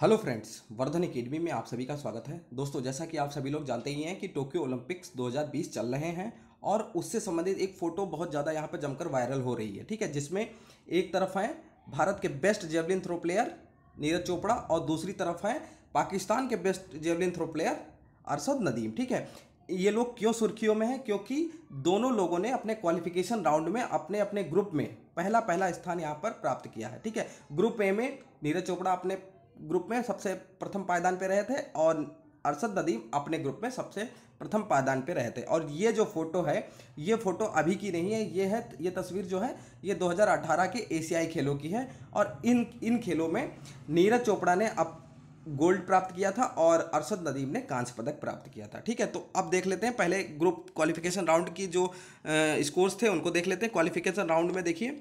hello friends Vardhan academy में आप सभी का स्वागत है दोस्तों जैसा कि आप सभी लोग जानते ही हैं कि टोक्यो ओलंपिक्स 2020 चल रहे हैं और उससे संबंधित एक फ़ोटो बहुत ज़्यादा यहाँ पर जमकर वायरल हो रही है ठीक है जिसमें एक तरफ है भारत के best javelin throw player Neeraj Chopra और दूसरी तरफ है पाकिस्तान के best javelin throw player Arshad Nadeem ठीक है ये लोग क्यों सुर्खियों में हैं क्योंकि दोनों लोगों ने अपने क्वालिफिकेशन राउंड में अपने अपने ग्रुप में पहला पहला स्थान यहाँ पर प्राप्त किया है ठीक है ग्रुप ए में नीरज चोपड़ा अपने ग्रुप में सबसे प्रथम पायदान पे रहे थे और अरसद नदीम अपने ग्रुप में सबसे प्रथम पायदान पे रहे थे और ये जो फ़ोटो है ये फ़ोटो अभी की नहीं है ये है ये तस्वीर जो है ये 2018 के एशियाई खेलों की है और इन इन खेलों में नीरज चोपड़ा ने अब गोल्ड प्राप्त किया था और अरशद नदीम ने कांस्य पदक प्राप्त किया था ठीक है तो अब देख लेते हैं पहले ग्रुप क्वालिफिकेशन राउंड की जो स्कोर्स थे उनको देख लेते हैं क्वालिफिकेशन राउंड में देखिए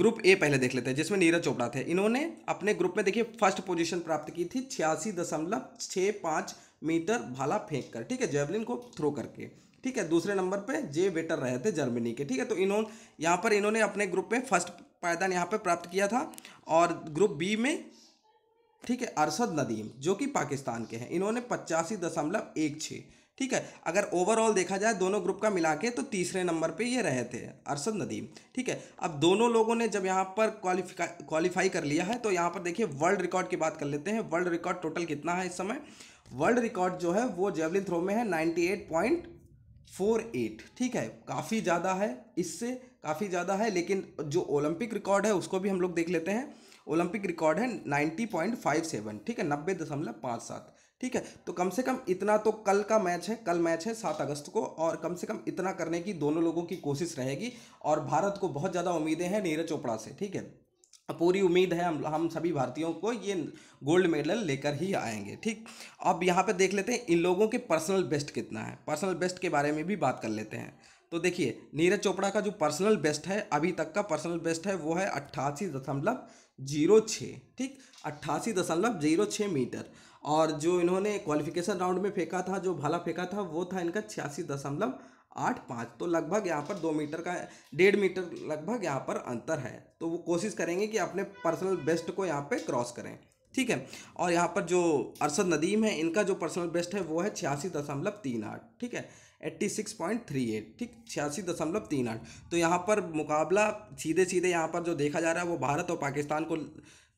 ग्रुप ए पहले देख लेते हैं जिसमें नीरज चोपड़ा थे इन्होंने अपने ग्रुप में देखिए फर्स्ट पोजीशन प्राप्त की थी छियासी दशमलव छः पाँच मीटर भाला फेंक कर ठीक है जेवलिन को थ्रो करके ठीक है दूसरे नंबर पे जे वेटर रहे थे जर्मनी के ठीक है तो इन्होंने यहाँ पर इन्होंने अपने ग्रुप में फर्स्ट पायदान यहाँ पर प्राप्त किया था और ग्रुप बी में ठीक है अरसद नदीम जो कि पाकिस्तान के हैं इन्होंने पचासी दशमलव एक छः ठीक है अगर ओवरऑल देखा जाए दोनों ग्रुप का मिला के तो तीसरे नंबर पे ये रहे थे अरसद नदीम ठीक है अब दोनों लोगों ने जब यहाँ पर क्वालिफिका क्वालिफाई कर लिया है तो यहाँ पर देखिए वर्ल्ड रिकॉर्ड की बात कर लेते हैं वर्ल्ड रिकॉर्ड टोटल कितना है इस समय वर्ल्ड रिकॉर्ड जो है वो जेवलिन थ्रो में है ninety eight point four eight ठीक है काफ़ी ज़्यादा है इससे काफ़ी ज़्यादा है लेकिन जो ओलंपिक रिकॉर्ड है उसको भी हम लोग देख लेते हैं ओलंपिक रिकॉर्ड है नाइन्टी पॉइंट फाइव सेवन ठीक है नब्बे दशमलव पाँच सात ठीक है तो कम से कम इतना तो कल का मैच है कल मैच है सात अगस्त को और कम से कम इतना करने की दोनों लोगों की कोशिश रहेगी और भारत को बहुत ज़्यादा उम्मीदें हैं नीरज चोपड़ा से ठीक है पूरी उम्मीद है हम हम सभी भारतीयों को ये गोल्ड मेडल लेकर ही आएंगे ठीक अब यहाँ पे देख लेते हैं इन लोगों के पर्सनल बेस्ट कितना है पर्सनल बेस्ट के बारे में भी बात कर लेते हैं तो देखिए नीरज चोपड़ा का जो पर्सनल बेस्ट है अभी तक का पर्सनल बेस्ट है वो है अट्ठासी दशमलव जीरो छः ठीक अट्ठासी दशमलव जीरो छः मीटर और जो इन्होंने क्वालिफिकेशन राउंड में फेंका था जो भाला फेंका था वो था इनका छियासी दशमलव आठ पाँच तो लगभग यहाँ पर दो मीटर का डेढ़ मीटर लगभग यहाँ पर अंतर है तो वो कोशिश करेंगे कि अपने पर्सनल बेस्ट को यहाँ पे क्रॉस करें ठीक है और यहाँ पर जो अरसद नदीम है इनका जो पर्सनल बेस्ट है वो है छियासी दशमलव तीन आठ ठीक है eighty six point three eight ठीक छियासी दशमलव तीन आठ तो यहाँ पर मुकाबला सीधे सीधे यहाँ पर जो देखा जा रहा है वो भारत और पाकिस्तान को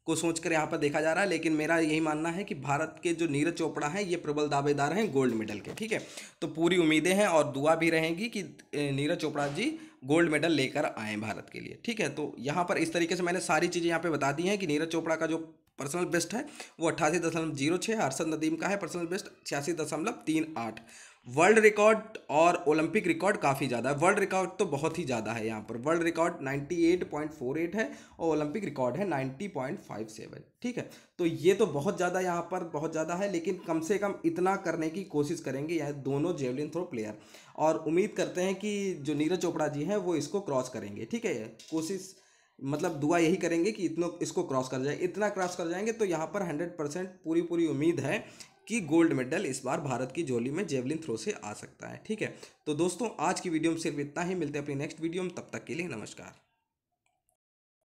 को सोचकर यहाँ पर देखा जा रहा है लेकिन मेरा यही मानना है कि भारत के जो नीरज चोपड़ा हैं ये प्रबल दावेदार हैं गोल्ड मेडल के ठीक है तो पूरी उम्मीदें हैं और दुआ भी रहेंगी कि नीरज चोपड़ा जी गोल्ड मेडल लेकर आएँ भारत के लिए ठीक है तो यहाँ पर इस तरीके से मैंने सारी चीज़ें यहाँ पर बता दी हैं कि नीरज चोपड़ा का जो पर्सनल बेस्ट है वो अट्ठासी दशमलव जीरो छः हर्षद नदीम का है पर्सनल बेस्ट छियासी दशमलव तीन आठ वर्ल्ड रिकॉर्ड और ओलंपिक रिकॉर्ड काफ़ी ज़्यादा है वर्ल्ड रिकॉर्ड तो बहुत ही ज़्यादा है यहाँ पर वर्ल्ड रिकॉर्ड 98.48 है और ओलंपिक रिकॉर्ड है 90.57 ठीक है तो ये तो बहुत ज़्यादा यहाँ पर बहुत ज़्यादा है लेकिन कम से कम इतना करने की कोशिश करेंगे यह दोनों जेवलिन थ्रो प्लेयर और उम्मीद करते हैं कि जो नीरज चोपड़ा जी हैं वो इसको क्रॉस करेंगे ठीक है कोशिश मतलब दुआ यही करेंगे कि इतना इसको क्रॉस कर जाए इतना क्रॉस कर जाएंगे तो यहाँ पर हंड्रेड परसेंट पूरी पूरी उम्मीद है कि गोल्ड मेडल इस बार भारत की झोली में जेवलिन थ्रो से आ सकता है ठीक है तो दोस्तों आज की वीडियो में सिर्फ इतना ही मिलते हैं अपनी नेक्स्ट वीडियो में तब तक के लिए नमस्कार